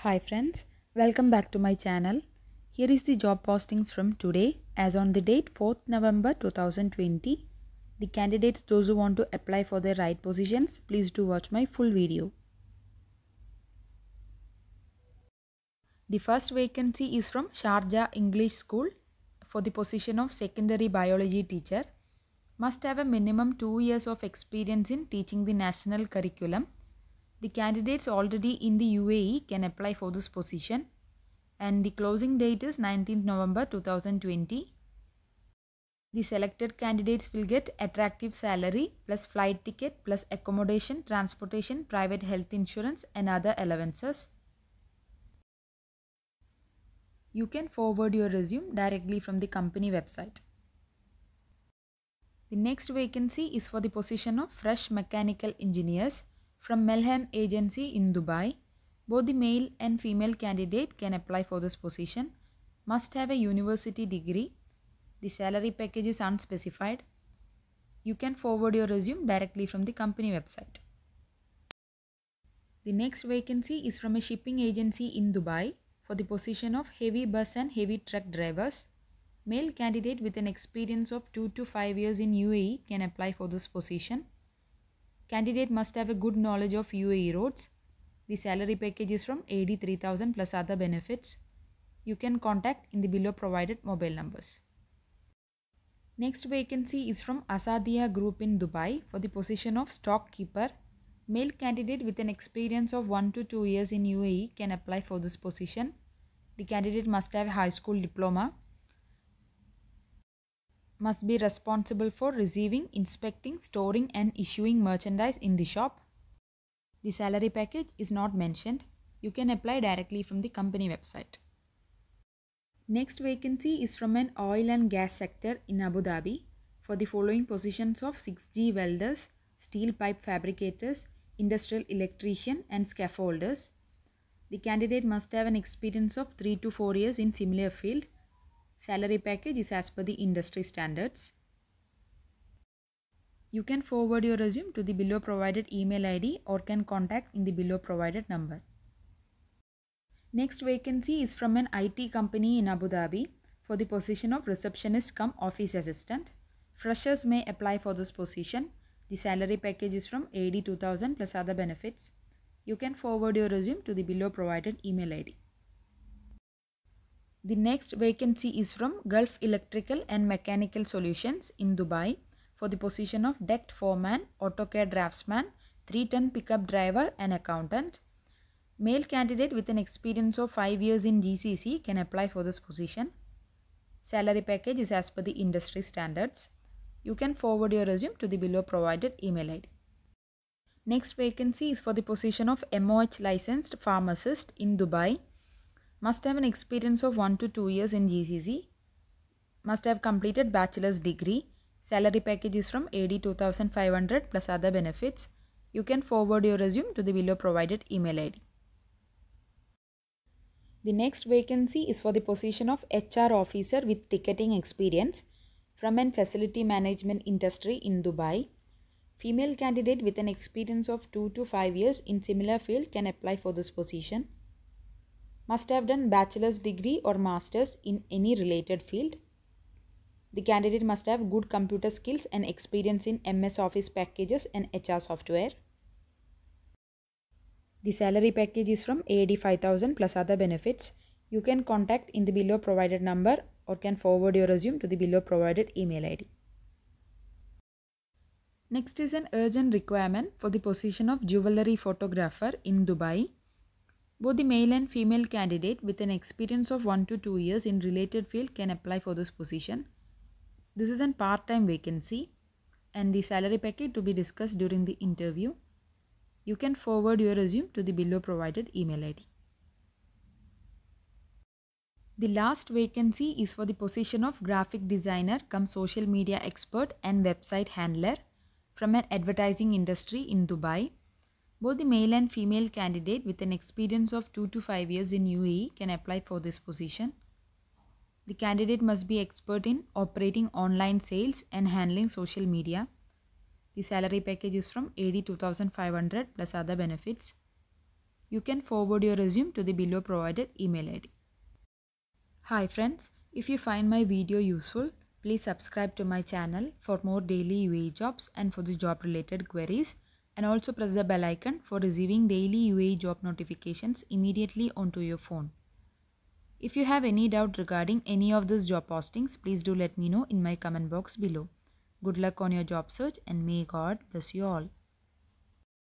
Hi friends, welcome back to my channel. Here is the job postings from today as on the date 4th November 2020. The candidates those who want to apply for their right positions, please do watch my full video. The first vacancy is from Sharjah English School for the position of secondary biology teacher. Must have a minimum 2 years of experience in teaching the national curriculum the candidates already in the UAE can apply for this position and the closing date is 19th November 2020. The selected candidates will get attractive salary plus flight ticket plus accommodation, transportation, private health insurance and other allowances. You can forward your resume directly from the company website. The next vacancy is for the position of fresh mechanical engineers from Melhem Agency in Dubai. Both the male and female candidate can apply for this position. Must have a university degree. The salary package is unspecified. You can forward your resume directly from the company website. The next vacancy is from a shipping agency in Dubai for the position of heavy bus and heavy truck drivers. Male candidate with an experience of 2 to 5 years in UAE can apply for this position. Candidate must have a good knowledge of UAE roads. The salary package is from 83000 plus other benefits. You can contact in the below provided mobile numbers. Next vacancy is from Asadia Group in Dubai for the position of stock keeper. Male candidate with an experience of 1 to 2 years in UAE can apply for this position. The candidate must have high school diploma must be responsible for receiving, inspecting, storing and issuing merchandise in the shop. The salary package is not mentioned. You can apply directly from the company website. Next vacancy is from an oil and gas sector in Abu Dhabi for the following positions of 6G welders, steel pipe fabricators, industrial electrician and scaffolders. The candidate must have an experience of 3 to 4 years in similar field Salary package is as per the industry standards. You can forward your resume to the below provided email ID or can contact in the below provided number. Next vacancy is from an IT company in Abu Dhabi for the position of receptionist come office assistant. Freshers may apply for this position. The salary package is from 82,000 plus other benefits. You can forward your resume to the below provided email ID. The next vacancy is from Gulf Electrical and Mechanical Solutions in Dubai for the position of decked foreman, autocare draftsman, 3-ton pickup driver and accountant. Male candidate with an experience of 5 years in GCC can apply for this position. Salary package is as per the industry standards. You can forward your resume to the below provided email ID. Next vacancy is for the position of MOH licensed pharmacist in Dubai must have an experience of 1 to 2 years in GCC, must have completed bachelor's degree, salary package is from AD 2500 plus other benefits. You can forward your resume to the below provided email ID. The next vacancy is for the position of HR officer with ticketing experience from an facility management industry in Dubai. Female candidate with an experience of 2 to 5 years in similar field can apply for this position must have done bachelor's degree or master's in any related field. The candidate must have good computer skills and experience in MS Office packages and HR software. The salary package is from five thousand plus other benefits. You can contact in the below provided number or can forward your resume to the below provided email ID. Next is an urgent requirement for the position of jewellery photographer in Dubai. Both the male and female candidate with an experience of 1 to 2 years in related field can apply for this position. This is a part-time vacancy and the salary package to be discussed during the interview. You can forward your resume to the below provided email ID. The last vacancy is for the position of graphic designer come social media expert and website handler from an advertising industry in Dubai. Both the male and female candidate with an experience of 2 to 5 years in UAE can apply for this position. The candidate must be expert in operating online sales and handling social media. The salary package is from 82500 plus other benefits. You can forward your resume to the below provided email ID. Hi friends, if you find my video useful, please subscribe to my channel for more daily UAE jobs and for the job related queries and also press the bell icon for receiving daily UAE job notifications immediately onto your phone. If you have any doubt regarding any of these job postings, please do let me know in my comment box below. Good luck on your job search and may God bless you all.